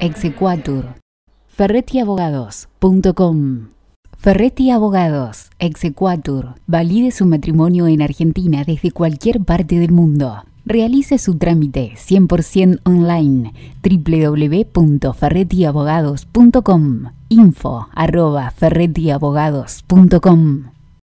Exequatur. Ferretiabogados.com Ferretti Abogados, Exequatur. Valide su matrimonio en Argentina desde cualquier parte del mundo. Realice su trámite 100% online www.ferretiabogados.com info arroba ferretiabogados.com